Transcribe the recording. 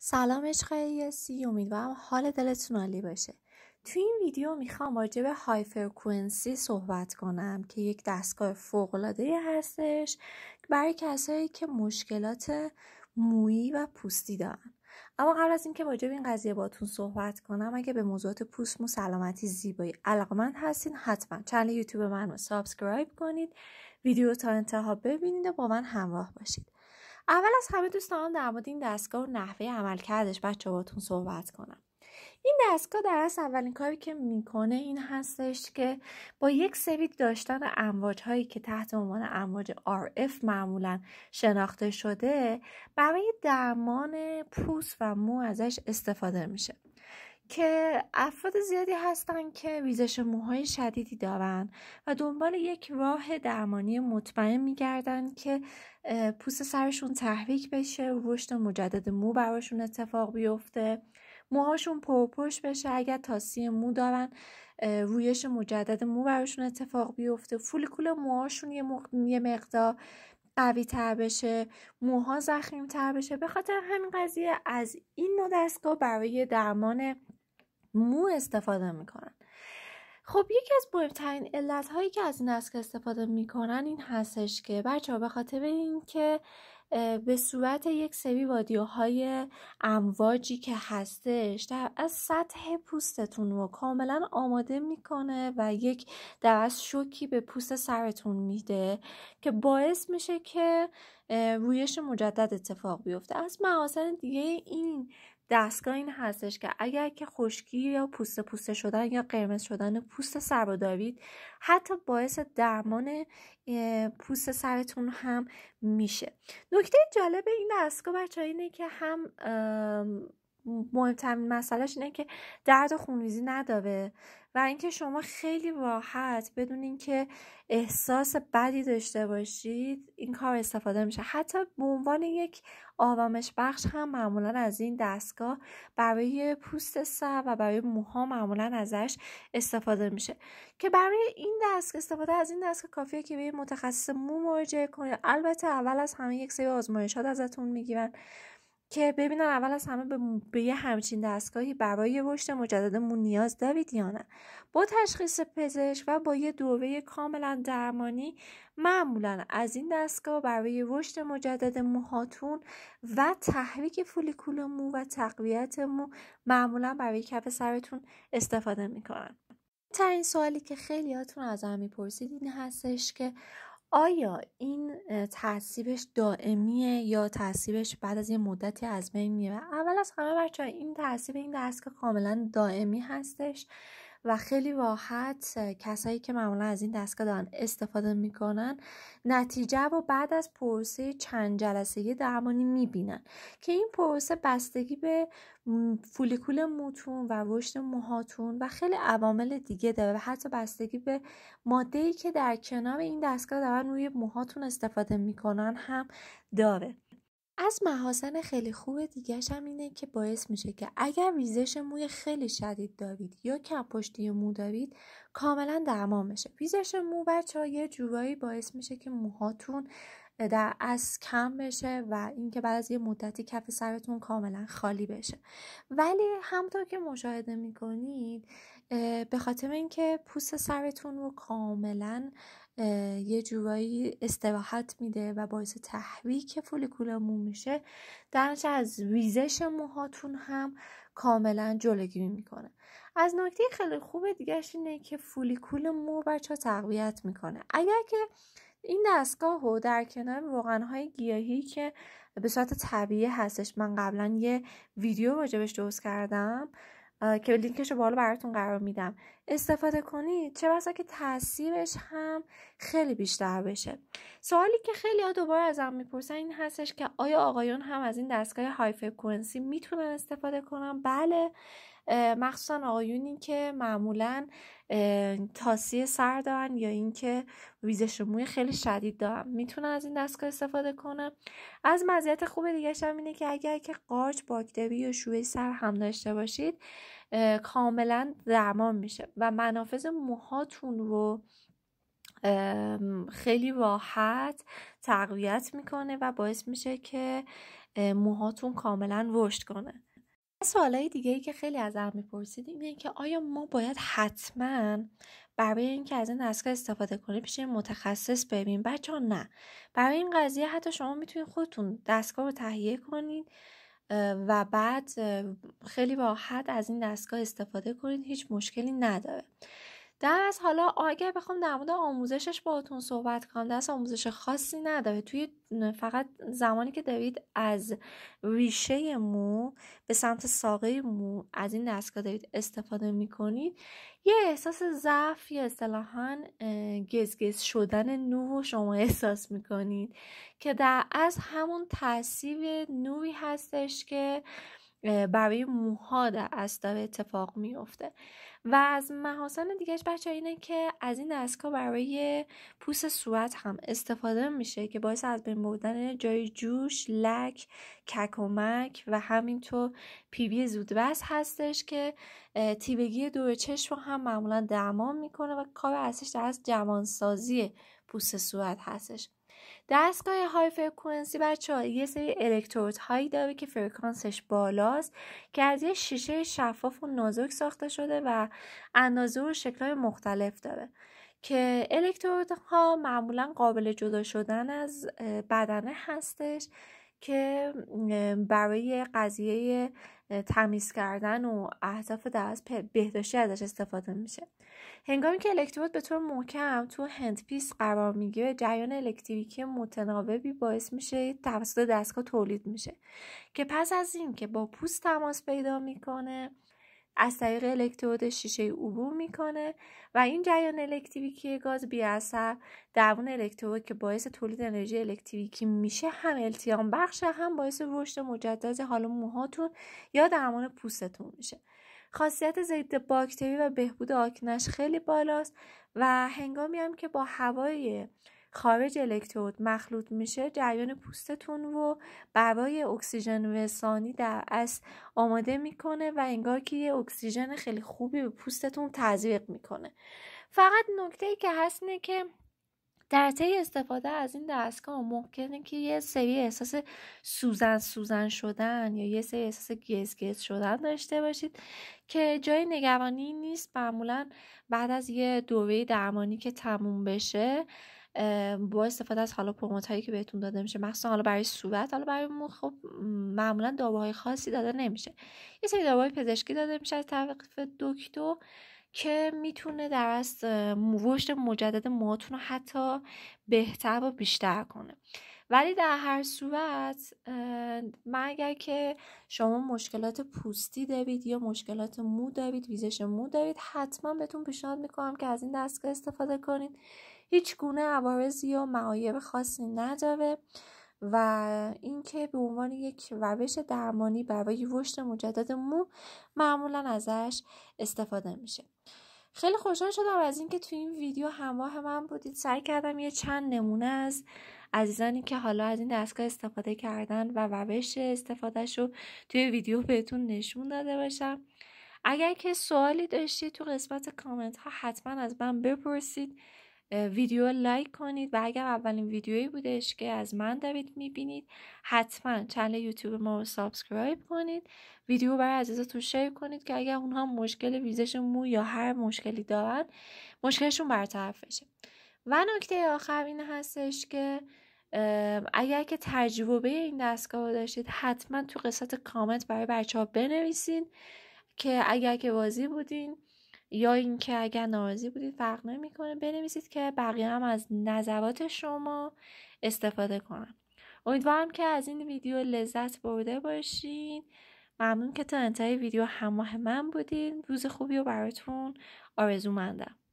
سلام عشق سی امیدوارم حال دلتون عالی باشه تو این ویدیو میخوام راجع به های فرکونسی صحبت کنم که یک دستگاه فوق العاده هستش برای کسایی که مشکلات مویی و پوستی دارن اما قبل از اینکه راجع به این قضیه باتون صحبت کنم اگه به موضوعات پوست مو سلامتی زیبایی علاقمند هستین حتما چنل یوتیوب من سابسکرایب کنید ویدیو تا انتها ببینید و با من همراه باشید اول از همه دوست در مورد این دستگاه و نحوه عملکردش بچه باتون صحبت کنم این دستگاه در اصل اولین کاری که میکنه این هستش که با یک سری داشتن امواج هایی که تحت عنوان امواج RF معمولا شناخته شده برای درمان پوست و مو ازش استفاده میشه که افراد زیادی هستند که ریزش موهای شدیدی دارن و دنبال یک راه درمانی مطمئن میگردن که پوست سرشون تحریک بشه رشد مجدد مو براشون اتفاق بیفته موهاشون پرپشت بشه اگر تاسی مو دارن رویش مجدد مو براشون اتفاق بیفته فولیکول موهاشون یه مقدار قوی تر بشه موها زخیم تر بشه به خاطر همین قضیه از این نوع دستگاه برای درمان مو استفاده میکنن خب یکی از مهمترین علت هایی که از این دستگاه استفاده میکنن این هستش که بچه ها به خاطر اینکه به صورت یک سری وادیوهای امواجی که هستش در از سطح پوستتون رو کاملا آماده میکنه و یک در شوکی به پوست سرتون میده که باعث میشه که رویش مجدد اتفاق بیفته از محاسن دیگه این دستگاه این هستش که اگر که خشکی یا پوست پوسته شدن یا قرمز شدن پوست سر رو دارید حتی باعث درمان پوست سرتون هم میشه نکته جالب این دستگاه بچه اینه که هم مهمترین مسئلهش اینه که درد خونریزی نداره و اینکه شما خیلی راحت بدون اینکه احساس بدی داشته باشید این کار استفاده میشه حتی به عنوان یک آرامش بخش هم معمولا از این دستگاه برای پوست سر و برای موها معمولا ازش استفاده میشه که برای این دستگاه استفاده از این دستگاه کافیه که به متخصص مو مراجعه کنید البته اول از همه یک سری آزمایشات ازتون میگیرن که ببینن اول از همه به, به یه همچین دستگاهی برای رشد مو نیاز دارید یا نه با تشخیص پزشک و با یه دوره کاملا درمانی معمولا از این دستگاه برای رشد مجدد موهاتون و تحریک فولیکول مو و تقویت مو معمولا برای کف سرتون استفاده میکنن این سوالی که خیلیاتون از هم میپرسید این هستش که آیا این تصیبش دائمیه یا تصیبش بعد از یه مدتی از بین میره اول از همه بچه این تصیب این دست که کاملا دائمی هستش و خیلی راحت کسایی که معمولا از این دستگاه دارن استفاده میکنن نتیجه رو بعد از پروسه چند جلسه درمانی میبینن که این پروسه بستگی به فولیکول موتون و رشد موهاتون و خیلی عوامل دیگه داره و حتی بستگی به ماده ای که در کنار این دستگاه دارن روی موهاتون استفاده میکنن هم داره از محاسن خیلی خوب دیگهش هم اینه که باعث میشه که اگر ریزش موی خیلی شدید دارید یا کم پشتی مو دارید کاملا درمان بشه ریزش مو بچه ها یه جورایی باعث میشه که موهاتون در از کم بشه و اینکه بعد از یه مدتی کف سرتون کاملا خالی بشه ولی همطور که مشاهده میکنید به خاطر اینکه پوست سرتون رو کاملا یه جورایی استراحت میده و باعث تحریک فولیکول مو میشه در از ریزش موهاتون هم کاملا جلوگیری میکنه از نکته خیلی خوب دیگرش اینه که فولیکول مو بچه ها تقویت میکنه اگر که این دستگاه رو در کنار روغنهای گیاهی که به صورت طبیعی هستش من قبلا یه ویدیو راجبش درست کردم که لینکش رو بالا براتون قرار میدم استفاده کنید چه بسا که تاثیرش هم خیلی بیشتر بشه سوالی که خیلی ها دوباره ازم میپرسن این هستش که آیا آقایون هم از این دستگاه های فرکانسی میتونن استفاده کنن بله مخصوصا آقایونی که معمولا تاسیه سر دارن یا اینکه ریزش موی خیلی شدید دارن میتونن از این دستگاه استفاده کنم از مزیت خوب دیگه هم اینه که اگر که قارچ باکتری یا شوی سر هم داشته باشید کاملا درمان میشه و منافذ موهاتون رو خیلی راحت تقویت میکنه و باعث میشه که موهاتون کاملا رشد کنه سوالای دیگه ای که خیلی از هم میپرسید اینه که آیا ما باید حتما برای اینکه از این دستگاه استفاده کنیم پیش متخصص ببینیم بچه ها نه برای این قضیه حتی شما میتونید خودتون دستگاه رو تهیه کنید و بعد خیلی راحت از این دستگاه استفاده کنید هیچ مشکلی نداره در از حالا اگر بخوام در مورد آموزشش باهاتون صحبت کنم دست آموزش خاصی نداره توی فقط زمانی که دارید از ریشه مو به سمت ساقه مو از این دستگاه دارید استفاده میکنید یه احساس ضعف یا اصطلاحا گزگز شدن نو شما احساس میکنید که در از همون تاثیر نوری هستش که برای موها در از داره اتفاق میفته و از محاسن دیگهش بچه اینه که از این دستگاه برای پوست صورت هم استفاده میشه که باعث از بین بردن جای جوش، لک، ککومک و همینطور پیبی زودبست هستش که تیبگی دور چشم رو هم معمولا درمان میکنه و کار ازش در از جوانسازی پوست صورت هستش دستگاه های فرکانسی بچه ها یه سری الکترود هایی داره که فرکانسش بالاست که از یه شیشه شفاف و نازک ساخته شده و اندازه و شکل مختلف داره که الکترودها معمولا قابل جدا شدن از بدنه هستش که برای قضیه تمیز کردن و اهداف دست بهداشتی ازش استفاده میشه هنگامی که الکترود به طور محکم تو هند پیس قرار میگیره جریان الکتریکی متناوبی باعث میشه توسط دستگاه تولید میشه که پس از اینکه با پوست تماس پیدا میکنه از طریق الکترود شیشه عبور میکنه و این جریان الکتریکی گاز بی اثر اون الکترود که باعث تولید انرژی الکتریکی میشه هم التیام بخشه هم باعث رشد مجدد حالا موهاتون یا درمان پوستتون میشه خاصیت ضد باکتری و بهبود آکنش خیلی بالاست و هنگامی هم که با هوای خارج الکترود مخلوط میشه جریان پوستتون رو برای اکسیژن رسانی در اصل آماده میکنه و انگار که یه اکسیژن خیلی خوبی به پوستتون تزریق میکنه فقط نکته ای که هست اینه که در طی استفاده از این دستگاه ممکنه که یه سری احساس سوزن سوزن شدن یا یه سری احساس گز گز شدن داشته باشید که جای نگرانی نیست معمولا بعد از یه دوره درمانی که تموم بشه با استفاده از حالا پماد هایی که بهتون داده میشه مخصوصا حالا برای صورت حالا برای مو خب معمولا داروهای خاصی داده نمیشه یه سری داروهای پزشکی داده میشه از طرف دکتر که میتونه در از رشد مجدد موهاتون رو حتی بهتر و بیشتر کنه ولی در هر صورت من اگر که شما مشکلات پوستی دارید یا مشکلات مو دارید ویزش مو دارید حتما بهتون پیشنهاد میکنم که از این دستگاه استفاده کنید هیچ گونه عوارضی یا معایب خاصی نداره و اینکه به عنوان یک روش درمانی برای رشد مجدد مو معمولا ازش استفاده میشه خیلی خوشحال شدم از اینکه تو این ویدیو همراه من بودید سعی کردم یه چند نمونه از عزیزانی که حالا از این دستگاه استفاده کردن و روش استفادهش رو توی ویدیو بهتون نشون داده باشم اگر که سوالی داشتید تو قسمت کامنت ها حتما از من بپرسید ویدیو لایک کنید و اگر اولین ویدیویی بودش که از من دارید میبینید حتما چنل یوتیوب ما رو سابسکرایب کنید ویدیو برای عزیزاتون شیر کنید که اگر اونها مشکل ویزش مو یا هر مشکلی دارن مشکلشون برطرف بشه و نکته آخر این هستش که اگر که تجربه این دستگاه رو داشتید حتما تو قسمت کامنت برای بچه ها بنویسین که اگر که بازی بودین یا اینکه اگر ناراضی بودید فرق نمیکنه بنویسید که بقیه هم از نظرات شما استفاده کنن امیدوارم که از این ویدیو لذت برده باشین ممنون که تا انتهای ویدیو همراه من بودین روز خوبی و براتون مندم